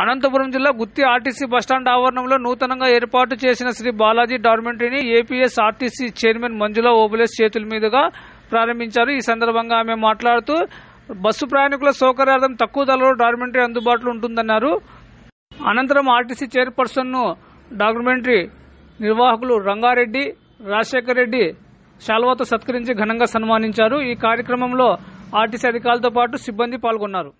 అనంతపురం జిల్లా గుత్తి RTC bus stand ఆవరణంలో నూతనంగా ఏర్పాటు చేసిన శ్రీ బాలాజీ డార్మెంటరీని APS RTC chairman Manjula Obules చేతుల మీదుగా ప్రారంభించారు ఈ సందర్భంగా ఆమె మాట్లాడుతూ బస్సు ప్రయాణికుల సౌకర్యార్థం తక్కువ ధరలో డార్మెంటరీ అందుబాటులో ఉంటుందన్నారు అనంతరం ఆర్టీసీ చైర్పర్సన్ ను డాక్యుమెంటరీ నిర్వాహకులు రంగారెడ్డి రాజశేఖర్ రెడ్డి శాల్వాతో సత్కరించి ఘనంగా సన్మానించారు ఈ కార్యక్రమంలో ఆర్టీసీ అధికారులతో పాటు సిబ్బంది పాల్గొన్నారు